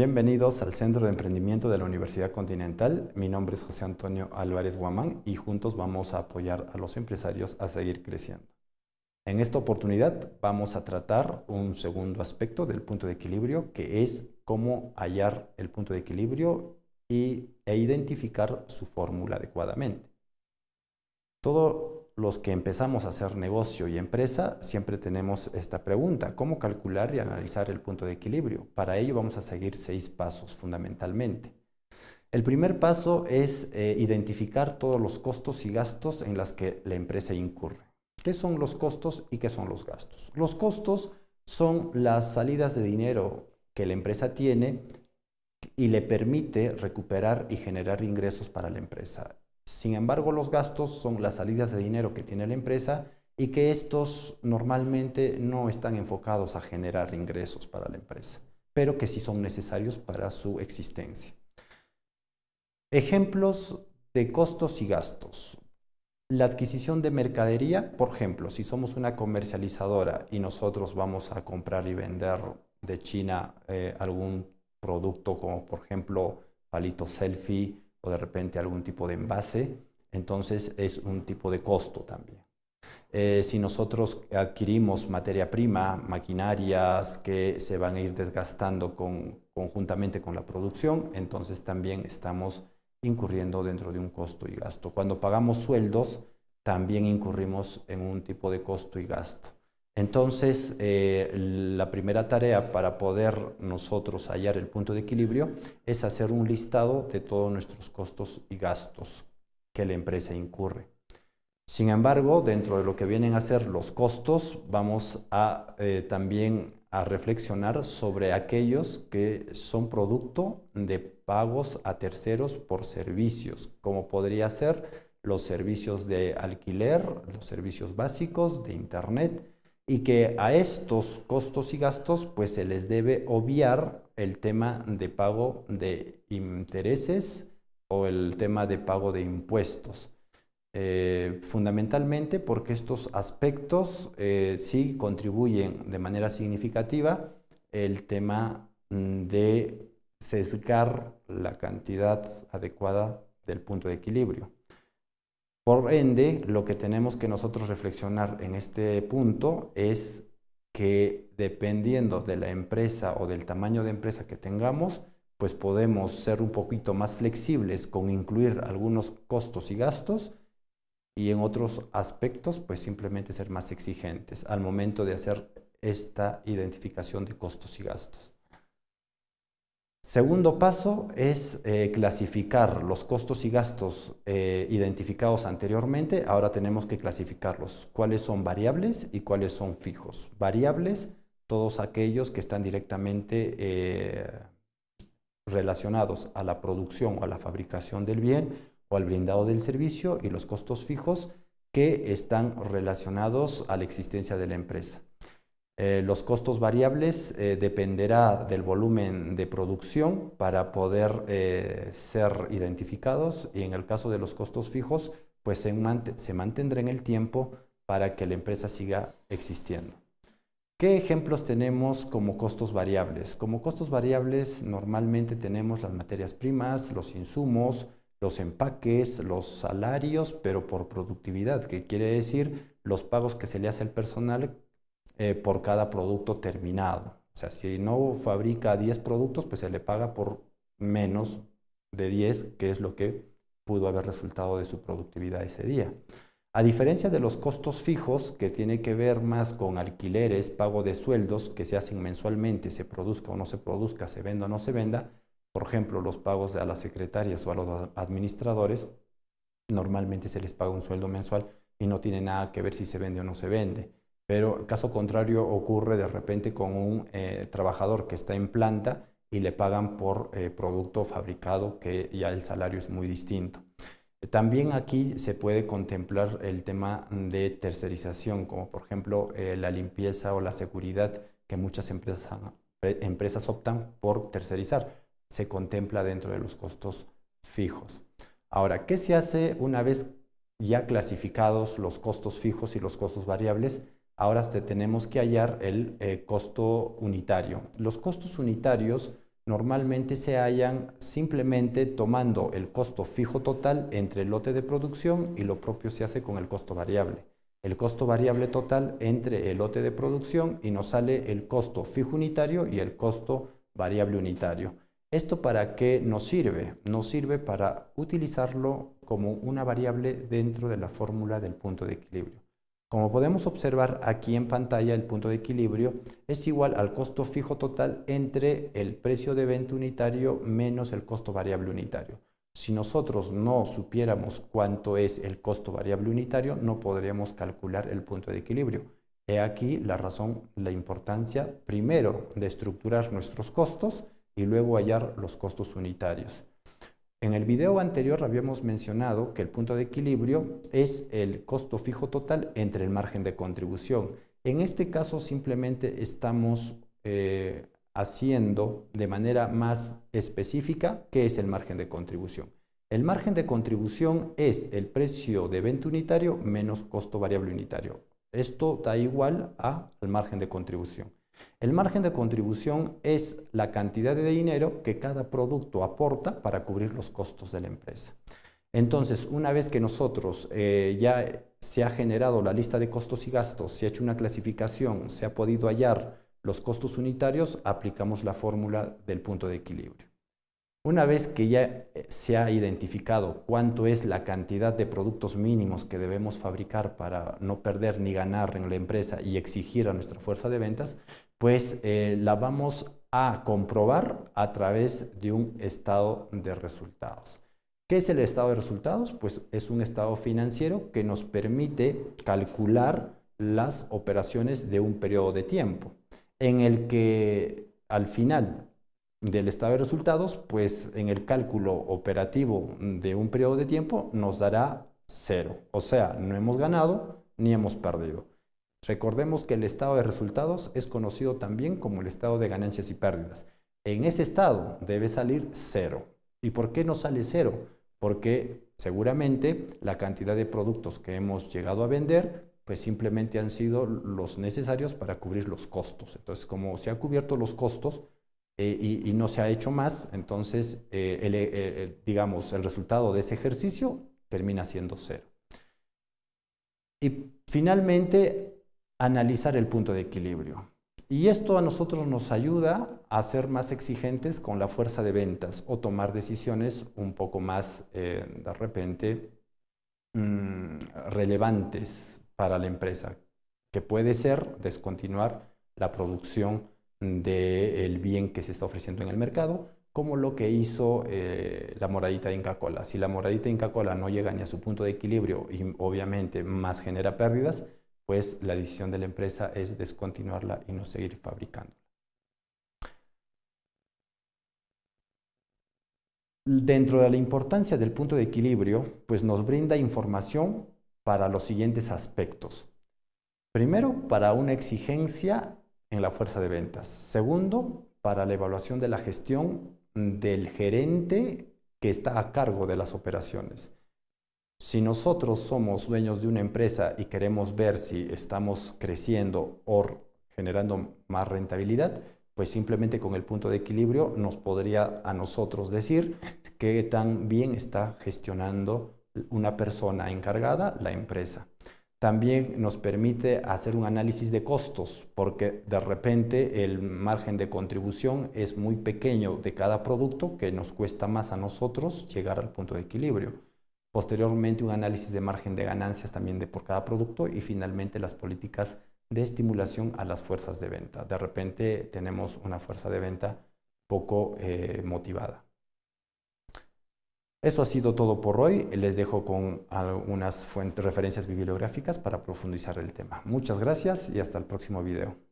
Bienvenidos al Centro de Emprendimiento de la Universidad Continental. Mi nombre es José Antonio Álvarez Guamán y juntos vamos a apoyar a los empresarios a seguir creciendo. En esta oportunidad vamos a tratar un segundo aspecto del punto de equilibrio que es cómo hallar el punto de equilibrio y, e identificar su fórmula adecuadamente. Todo los que empezamos a hacer negocio y empresa siempre tenemos esta pregunta, ¿cómo calcular y analizar el punto de equilibrio? Para ello vamos a seguir seis pasos fundamentalmente. El primer paso es eh, identificar todos los costos y gastos en los que la empresa incurre. ¿Qué son los costos y qué son los gastos? Los costos son las salidas de dinero que la empresa tiene y le permite recuperar y generar ingresos para la empresa. Sin embargo, los gastos son las salidas de dinero que tiene la empresa y que estos normalmente no están enfocados a generar ingresos para la empresa, pero que sí son necesarios para su existencia. Ejemplos de costos y gastos. La adquisición de mercadería, por ejemplo, si somos una comercializadora y nosotros vamos a comprar y vender de China eh, algún producto como por ejemplo palito selfie o de repente algún tipo de envase, entonces es un tipo de costo también. Eh, si nosotros adquirimos materia prima, maquinarias que se van a ir desgastando conjuntamente con la producción, entonces también estamos incurriendo dentro de un costo y gasto. Cuando pagamos sueldos, también incurrimos en un tipo de costo y gasto. Entonces, eh, la primera tarea para poder nosotros hallar el punto de equilibrio es hacer un listado de todos nuestros costos y gastos que la empresa incurre. Sin embargo, dentro de lo que vienen a ser los costos, vamos a eh, también a reflexionar sobre aquellos que son producto de pagos a terceros por servicios, como podría ser los servicios de alquiler, los servicios básicos de Internet, y que a estos costos y gastos pues se les debe obviar el tema de pago de intereses o el tema de pago de impuestos. Eh, fundamentalmente porque estos aspectos eh, sí contribuyen de manera significativa el tema mm, de sesgar la cantidad adecuada del punto de equilibrio. Por ende, lo que tenemos que nosotros reflexionar en este punto es que dependiendo de la empresa o del tamaño de empresa que tengamos, pues podemos ser un poquito más flexibles con incluir algunos costos y gastos y en otros aspectos pues simplemente ser más exigentes al momento de hacer esta identificación de costos y gastos. Segundo paso es eh, clasificar los costos y gastos eh, identificados anteriormente. Ahora tenemos que clasificarlos. ¿Cuáles son variables y cuáles son fijos? Variables, todos aquellos que están directamente eh, relacionados a la producción o a la fabricación del bien o al brindado del servicio y los costos fijos que están relacionados a la existencia de la empresa. Eh, los costos variables eh, dependerá del volumen de producción para poder eh, ser identificados y en el caso de los costos fijos, pues se, se, mantendrá en el tiempo para que la empresa siga existiendo. ¿Qué ejemplos tenemos como costos variables? Como costos variables normalmente tenemos las materias primas, los insumos, los empaques, los salarios, pero por productividad, que quiere decir los pagos que se le hace al personal eh, por cada producto terminado. O sea, si no fabrica 10 productos, pues se le paga por menos de 10, que es lo que pudo haber resultado de su productividad ese día. A diferencia de los costos fijos, que tiene que ver más con alquileres, pago de sueldos que se hacen mensualmente, se produzca o no se produzca, se venda o no se venda, por ejemplo, los pagos a las secretarias o a los administradores, normalmente se les paga un sueldo mensual y no tiene nada que ver si se vende o no se vende. Pero caso contrario ocurre de repente con un eh, trabajador que está en planta y le pagan por eh, producto fabricado que ya el salario es muy distinto. También aquí se puede contemplar el tema de tercerización, como por ejemplo eh, la limpieza o la seguridad que muchas empresas, empresas optan por tercerizar. Se contempla dentro de los costos fijos. Ahora, ¿qué se hace una vez ya clasificados los costos fijos y los costos variables? Ahora tenemos que hallar el eh, costo unitario. Los costos unitarios normalmente se hallan simplemente tomando el costo fijo total entre el lote de producción y lo propio se hace con el costo variable. El costo variable total entre el lote de producción y nos sale el costo fijo unitario y el costo variable unitario. ¿Esto para qué nos sirve? Nos sirve para utilizarlo como una variable dentro de la fórmula del punto de equilibrio. Como podemos observar aquí en pantalla, el punto de equilibrio es igual al costo fijo total entre el precio de venta unitario menos el costo variable unitario. Si nosotros no supiéramos cuánto es el costo variable unitario, no podríamos calcular el punto de equilibrio. He aquí la razón, la importancia primero de estructurar nuestros costos y luego hallar los costos unitarios. En el video anterior habíamos mencionado que el punto de equilibrio es el costo fijo total entre el margen de contribución. En este caso simplemente estamos eh, haciendo de manera más específica qué es el margen de contribución. El margen de contribución es el precio de venta unitario menos costo variable unitario. Esto da igual al margen de contribución. El margen de contribución es la cantidad de dinero que cada producto aporta para cubrir los costos de la empresa. Entonces, una vez que nosotros eh, ya se ha generado la lista de costos y gastos, se ha hecho una clasificación, se ha podido hallar los costos unitarios, aplicamos la fórmula del punto de equilibrio. Una vez que ya eh, se ha identificado cuánto es la cantidad de productos mínimos que debemos fabricar para no perder ni ganar en la empresa y exigir a nuestra fuerza de ventas, pues eh, la vamos a comprobar a través de un estado de resultados. ¿Qué es el estado de resultados? Pues es un estado financiero que nos permite calcular las operaciones de un periodo de tiempo, en el que al final del estado de resultados, pues en el cálculo operativo de un periodo de tiempo nos dará cero. O sea, no hemos ganado ni hemos perdido. Recordemos que el estado de resultados es conocido también como el estado de ganancias y pérdidas. En ese estado debe salir cero. ¿Y por qué no sale cero? Porque seguramente la cantidad de productos que hemos llegado a vender pues simplemente han sido los necesarios para cubrir los costos. Entonces, como se han cubierto los costos eh, y, no se ha hecho más, entonces, eh, eh, digamos, el resultado de ese ejercicio termina siendo cero. Y finalmente, analizar el punto de equilibrio. Y esto a nosotros nos ayuda a ser más exigentes con la fuerza de ventas o tomar decisiones un poco más, eh, de repente, mm, relevantes para la empresa, que puede ser descontinuar la producción del bien que se está ofreciendo en el mercado, como lo que hizo eh, la moradita de Inca Cola. Si la moradita Inca Cola no llega ni a su punto de equilibrio y obviamente más genera pérdidas, pues la decisión de la empresa es descontinuarla y no seguir fabricándola. Dentro de la importancia del punto de equilibrio, pues nos brinda información para los siguientes aspectos. Primero, para una exigencia en la fuerza de ventas. Segundo, para la evaluación de la gestión del gerente que está a cargo de las operaciones. Si nosotros somos dueños de una empresa y queremos ver si estamos creciendo o generando más rentabilidad, pues simplemente con el punto de equilibrio nos podría a nosotros decir qué tan bien está gestionando una persona encargada la empresa. También nos permite hacer un análisis de costos, porque de repente el margen de contribución es muy pequeño de cada producto que nos cuesta más a nosotros llegar al punto de equilibrio. Posteriormente, un análisis de margen de ganancias también de por cada producto y finalmente las políticas de estimulación a las fuerzas de venta. De repente tenemos una fuerza de venta poco eh, motivada. Eso ha sido todo por hoy. Les dejo con algunas fuentes, referencias bibliográficas para profundizar el tema. Muchas gracias y hasta el próximo video.